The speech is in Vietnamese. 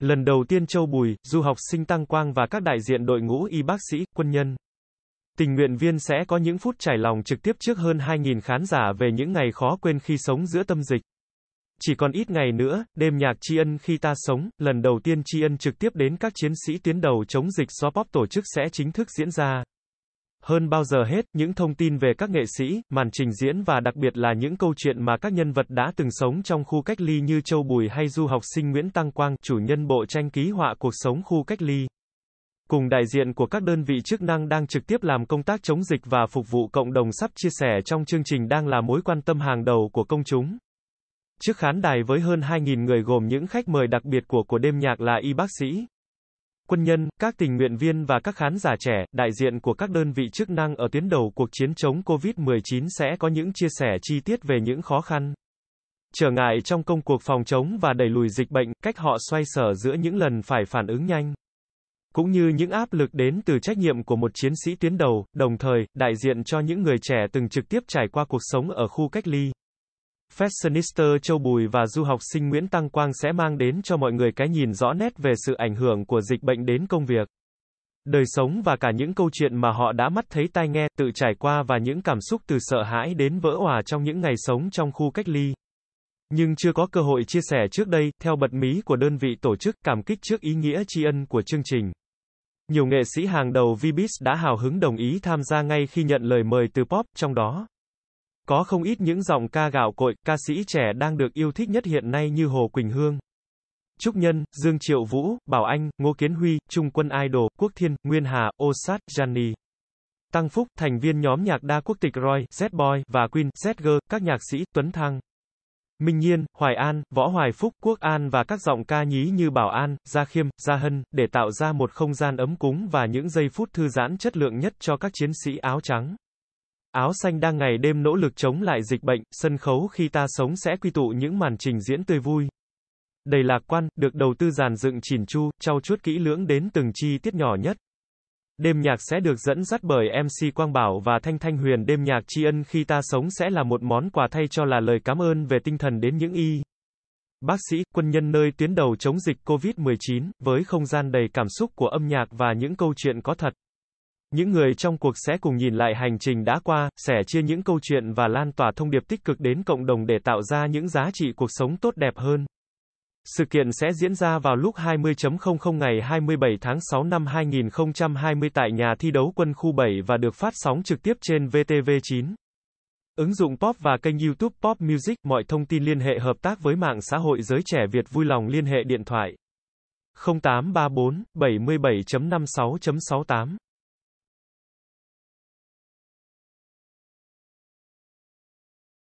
Lần đầu tiên Châu Bùi, du học sinh Tăng Quang và các đại diện đội ngũ y bác sĩ, quân nhân, tình nguyện viên sẽ có những phút trải lòng trực tiếp trước hơn 2.000 khán giả về những ngày khó quên khi sống giữa tâm dịch. Chỉ còn ít ngày nữa, đêm nhạc tri ân khi ta sống, lần đầu tiên tri ân trực tiếp đến các chiến sĩ tuyến đầu chống dịch do Sopop tổ chức sẽ chính thức diễn ra. Hơn bao giờ hết, những thông tin về các nghệ sĩ, màn trình diễn và đặc biệt là những câu chuyện mà các nhân vật đã từng sống trong khu cách ly như Châu Bùi hay du học sinh Nguyễn Tăng Quang, chủ nhân bộ tranh ký họa cuộc sống khu cách ly. Cùng đại diện của các đơn vị chức năng đang trực tiếp làm công tác chống dịch và phục vụ cộng đồng sắp chia sẻ trong chương trình đang là mối quan tâm hàng đầu của công chúng. Trước khán đài với hơn 2.000 người gồm những khách mời đặc biệt của của đêm nhạc là y bác sĩ, quân nhân, các tình nguyện viên và các khán giả trẻ, đại diện của các đơn vị chức năng ở tuyến đầu cuộc chiến chống COVID-19 sẽ có những chia sẻ chi tiết về những khó khăn, trở ngại trong công cuộc phòng chống và đẩy lùi dịch bệnh, cách họ xoay sở giữa những lần phải phản ứng nhanh cũng như những áp lực đến từ trách nhiệm của một chiến sĩ tuyến đầu, đồng thời, đại diện cho những người trẻ từng trực tiếp trải qua cuộc sống ở khu cách ly. Fashionista Châu Bùi và du học sinh Nguyễn Tăng Quang sẽ mang đến cho mọi người cái nhìn rõ nét về sự ảnh hưởng của dịch bệnh đến công việc, đời sống và cả những câu chuyện mà họ đã mắt thấy tai nghe, tự trải qua và những cảm xúc từ sợ hãi đến vỡ hòa trong những ngày sống trong khu cách ly. Nhưng chưa có cơ hội chia sẻ trước đây, theo bật mí của đơn vị tổ chức, cảm kích trước ý nghĩa tri ân của chương trình. Nhiều nghệ sĩ hàng đầu Vbiz đã hào hứng đồng ý tham gia ngay khi nhận lời mời từ Pop, trong đó có không ít những giọng ca gạo cội, ca sĩ trẻ đang được yêu thích nhất hiện nay như Hồ Quỳnh Hương. Trúc Nhân, Dương Triệu Vũ, Bảo Anh, Ngô Kiến Huy, Trung Quân Idol, Quốc Thiên, Nguyên Hà, Ô Sát, Tăng Phúc, thành viên nhóm nhạc đa quốc tịch Roy, Z-Boy, và Queen, Z G, các nhạc sĩ, Tuấn Thăng. Minh Nhiên, Hoài An, Võ Hoài Phúc, Quốc An và các giọng ca nhí như Bảo An, Gia Khiêm, Gia Hân, để tạo ra một không gian ấm cúng và những giây phút thư giãn chất lượng nhất cho các chiến sĩ áo trắng. Áo xanh đang ngày đêm nỗ lực chống lại dịch bệnh, sân khấu khi ta sống sẽ quy tụ những màn trình diễn tươi vui. Đầy lạc quan, được đầu tư giàn dựng chỉn chu, trau chuốt kỹ lưỡng đến từng chi tiết nhỏ nhất. Đêm nhạc sẽ được dẫn dắt bởi MC Quang Bảo và Thanh Thanh Huyền đêm nhạc tri ân khi ta sống sẽ là một món quà thay cho là lời cảm ơn về tinh thần đến những y. Bác sĩ, quân nhân nơi tuyến đầu chống dịch COVID-19, với không gian đầy cảm xúc của âm nhạc và những câu chuyện có thật. Những người trong cuộc sẽ cùng nhìn lại hành trình đã qua, sẻ chia những câu chuyện và lan tỏa thông điệp tích cực đến cộng đồng để tạo ra những giá trị cuộc sống tốt đẹp hơn. Sự kiện sẽ diễn ra vào lúc 20.00 ngày 27 tháng 6 năm 2020 tại nhà thi đấu quân khu 7 và được phát sóng trực tiếp trên VTV9. Ứng dụng Pop và kênh YouTube Pop Music, mọi thông tin liên hệ hợp tác với mạng xã hội giới trẻ Việt vui lòng liên hệ điện thoại 0834 77.56.68.